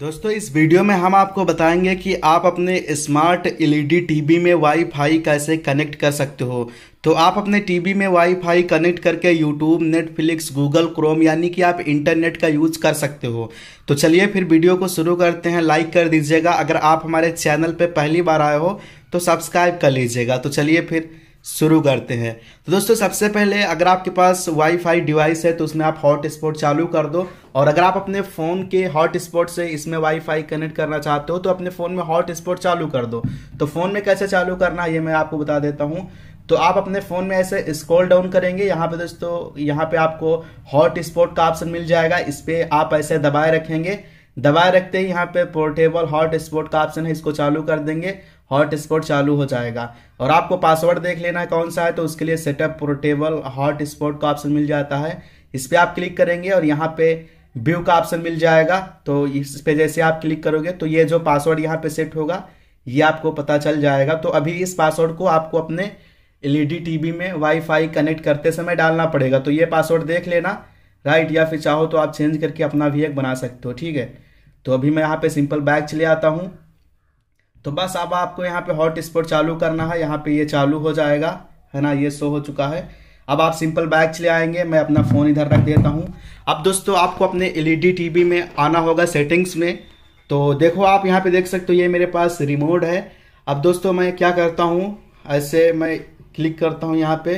दोस्तों इस वीडियो में हम आपको बताएंगे कि आप अपने स्मार्ट एलईडी टीवी में वाईफाई कैसे कनेक्ट कर सकते हो तो आप अपने टीवी में वाईफाई कनेक्ट करके यूट्यूब नेटफ्लिक्स गूगल क्रोम यानी कि आप इंटरनेट का यूज कर सकते हो तो चलिए फिर वीडियो को शुरू करते हैं लाइक कर दीजिएगा अगर आप हमारे चैनल पर पहली बार आए हो तो सब्सक्राइब कर लीजिएगा तो चलिए फिर शुरू करते हैं तो दोस्तों सबसे पहले अगर आपके पास वाईफाई डिवाइस है तो उसमें आप हॉटस्पॉट चालू कर दो और अगर आप अपने फ़ोन के हॉटस्पॉट से इसमें वाईफाई कनेक्ट करना चाहते हो तो अपने फ़ोन में हॉटस्पॉट चालू कर दो तो फ़ोन में कैसे चालू करना है ये मैं आपको बता देता हूँ तो आप अपने फ़ोन में ऐसे स्क्रॉल डाउन करेंगे यहाँ पे दोस्तों यहाँ पे आपको हॉट स्पॉट का ऑप्शन मिल जाएगा इस पर आप ऐसे दबाए रखेंगे दबाए रखते ही यहाँ पे पोर्टेबल हॉट स्पॉट का ऑप्शन है इसको चालू कर देंगे हॉटस्पॉट चालू हो जाएगा और आपको पासवर्ड देख लेना है कौन सा है तो उसके लिए सेटअप पोर्टेबल हॉटस्पॉट का ऑप्शन मिल जाता है इस पर आप क्लिक करेंगे और यहाँ पे व्यू का ऑप्शन मिल जाएगा तो इस पे जैसे आप क्लिक करोगे तो ये जो पासवर्ड यहाँ पे सेट होगा ये आपको पता चल जाएगा तो अभी इस पासवर्ड को आपको अपने एलईडी टीवी e में वाईफाई कनेक्ट करते समय डालना पड़ेगा तो ये पासवर्ड देख लेना राइट या फिर चाहो तो आप चेंज करके अपना भी एक बना सकते हो ठीक है तो अभी मैं यहाँ पे सिंपल बैग चले आता हूँ तो बस अब आपको यहाँ पे हॉट स्पॉट चालू करना है यहाँ पे ये चालू हो जाएगा है ना ये शो हो चुका है अब आप सिंपल बैग चले आएंगे मैं अपना फ़ोन इधर रख देता हूँ अब दोस्तों आपको अपने एलईडी टीवी में आना होगा सेटिंग्स में तो देखो आप यहाँ पे देख सकते हो ये मेरे पास रिमोट है अब दोस्तों मैं क्या करता हूँ ऐसे मैं क्लिक करता हूँ यहाँ पे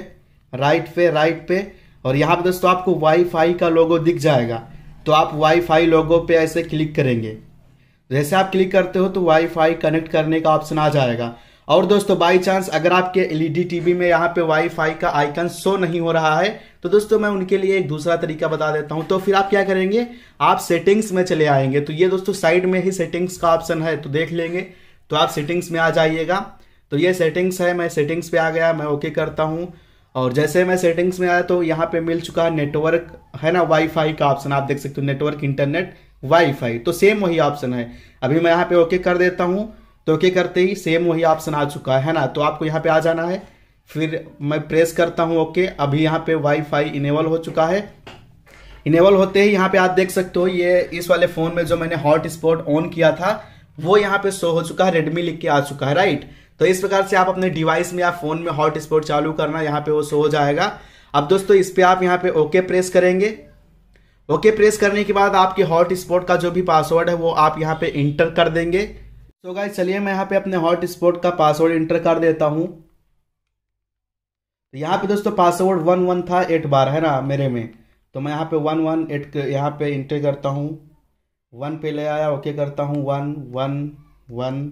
राइट पे राइट पे और यहाँ पे दोस्तों आपको वाईफाई का लोगो दिख जाएगा तो आप वाईफाई लोगो पे ऐसे क्लिक करेंगे जैसे आप क्लिक करते हो तो वाईफाई कनेक्ट करने का ऑप्शन आ जाएगा और दोस्तों बाई चांस अगर आपके एलईडी टीवी e में यहाँ पे वाईफाई का आइकन शो नहीं हो रहा है तो दोस्तों मैं उनके लिए एक दूसरा तरीका बता देता हूं तो फिर आप क्या करेंगे आप सेटिंग्स में चले आएंगे तो ये दोस्तों साइड में ही सेटिंग्स का ऑप्शन है तो देख लेंगे तो आप सेटिंग्स में आ जाइएगा तो ये सेटिंग्स है मैं सेटिंग्स पे आ गया मैं ओके करता हूँ और जैसे मैं सेटिंग्स में आया तो यहाँ पे मिल चुका है नेटवर्क है ना वाईफाई का ऑप्शन आप देख सकते हो नेटवर्क इंटरनेट वाईफाई तो सेम वही ऑप्शन है अभी मैं यहाँ पे ओके कर देता हूँ तो ओके करते ही सेम वही ऑप्शन आ चुका है ना तो आपको यहाँ पे आ जाना है फिर मैं प्रेस करता हूँ ओके अभी यहाँ पे वाईफाई इनेबल हो चुका है इनेबल होते ही यहाँ पे आप देख सकते हो ये इस वाले फ़ोन में जो मैंने हॉटस्पॉट ऑन किया था वो यहाँ पे शो हो चुका है रेडमी लिख के आ चुका है राइट तो इस प्रकार से आप अपने डिवाइस में या फ़ोन में हॉटस्पॉट चालू करना यहाँ पे वो शो हो जाएगा अब दोस्तों इस पे आप यहाँ पे ओके प्रेस करेंगे ओके okay, प्रेस करने के बाद आपके हॉट स्पॉट का जो भी पासवर्ड है वो आप यहाँ पे इंटर कर देंगे तो गाय चलिए मैं यहाँ पे अपने हॉट स्पॉट का पासवर्ड इंटर कर देता हूँ तो यहाँ पे दोस्तों पासवर्ड वन वन था एट बार है ना मेरे में तो मैं यहाँ पे वन वन एट यहाँ पे इंटर करता हूँ वन पे ले आया ओके करता हूँ one one one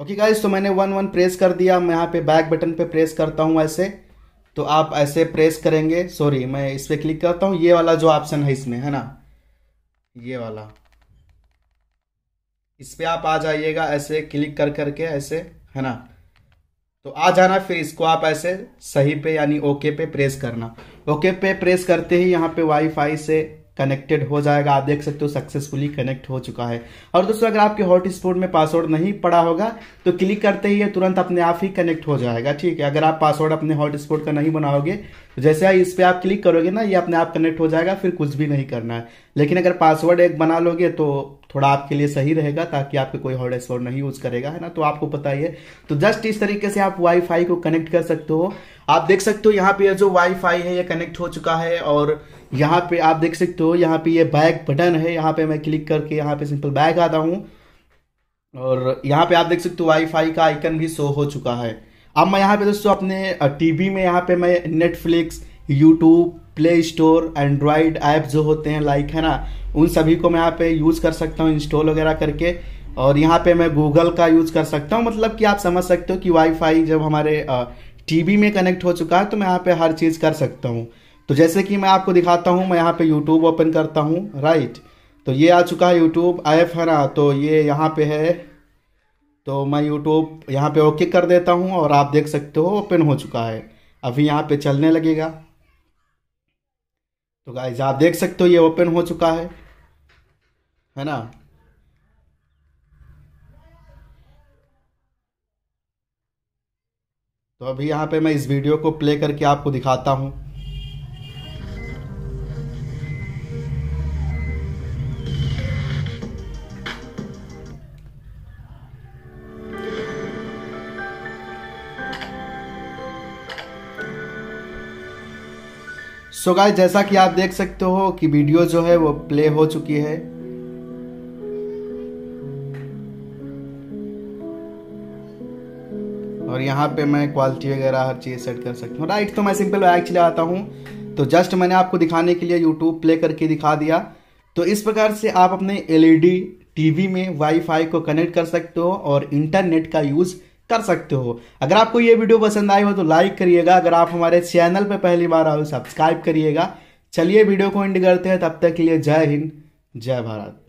okay guys तो मैंने वन वन प्रेस कर दिया मैं यहाँ पे बैक बटन पे प्रेस करता हूँ ऐसे तो आप ऐसे प्रेस करेंगे सॉरी मैं इस पर क्लिक करता हूँ ये वाला जो ऑप्शन है इसमें है ना ये वाला इस पर आप आ जाइएगा ऐसे क्लिक कर करके ऐसे है ना तो आ जाना फिर इसको आप ऐसे सही पे यानी ओके पे प्रेस करना ओके पे प्रेस करते ही यहाँ पे वाईफाई से कनेक्टेड हो जाएगा आप देख सकते हो सक्सेसफुली कनेक्ट हो चुका है और दोस्तों अगर आपके हॉटस्पॉट में पासवर्ड नहीं पड़ा होगा तो क्लिक करते ही ये तुरंत अपने आप ही कनेक्ट हो जाएगा ठीक है अगर आप पासवर्ड अपने हॉटस्पॉट का नहीं बनाओगे तो जैसे इस पर आप क्लिक करोगे ना ये अपने आप कनेक्ट हो जाएगा फिर कुछ भी नहीं करना है लेकिन अगर पासवर्ड एक बना लोगे तो थोड़ा आपके लिए सही रहेगा ताकि आपके कोई हॉट स्पॉट नहीं यूज करेगा है ना तो आपको पता ही है तो जस्ट इस तरीके से आप वाईफाई को कनेक्ट कर सकते हो आप देख सकते हो यहाँ पे जो वाईफाई है ये कनेक्ट हो चुका है और यहाँ पे आप देख सकते हो यहाँ पे ये बैक बटन है यहाँ पे मैं क्लिक करके यहाँ पे सिंपल बैक आता हूँ और यहाँ पे आप देख सकते हो वाईफाई का आइकन भी शो हो चुका है अब मैं यहाँ पे दोस्तों अपने टीवी में यहाँ पे मैं Netflix YouTube play store Android app जो होते हैं लाइक है ना उन सभी को मैं यहाँ पे यूज़ कर सकता हूँ इंस्टॉल वगैरह करके और यहाँ पे मैं गूगल का यूज़ कर सकता हूँ मतलब कि आप समझ सकते हो कि वाईफाई जब हमारे टीवी में कनेक्ट हो चुका है तो मैं यहाँ पे हर चीज़ कर सकता हूँ तो जैसे कि मैं आपको दिखाता हूँ मैं यहाँ पे यूट्यूब ओपन करता हूँ राइट तो ये आ चुका है यूट्यूब ऐप है ना तो ये यहाँ पे है तो मैं यूट्यूब यहाँ पे ओके कर देता हूँ और आप देख सकते हो ओपन हो चुका है अभी यहाँ पे चलने लगेगा तो गाइज आप देख सकते हो ये ओपन हो चुका है है ना तो अभी यहाँ पे मैं इस वीडियो को प्ले करके आपको दिखाता हूँ सो so गाइस जैसा कि आप देख सकते हो कि वीडियो जो है वो प्ले हो चुकी है और यहाँ पे मैं क्वालिटी वगैरह हर चीज़ सेट कर सकता हूँ राइट तो मैं सिंपल एक्चुअली आता हूँ तो जस्ट मैंने आपको दिखाने के लिए यूट्यूब प्ले करके दिखा दिया तो इस प्रकार से आप अपने एलईडी टीवी e में वाईफाई को कनेक्ट कर सकते हो और इंटरनेट का यूज़ कर सकते हो अगर आपको ये वीडियो पसंद आई हो तो लाइक करिएगा अगर आप हमारे चैनल पर पहली बार आओ सब्सक्राइब करिएगा चलिए वीडियो को एंड करते हैं तब तक के लिए जय हिंद जय भारत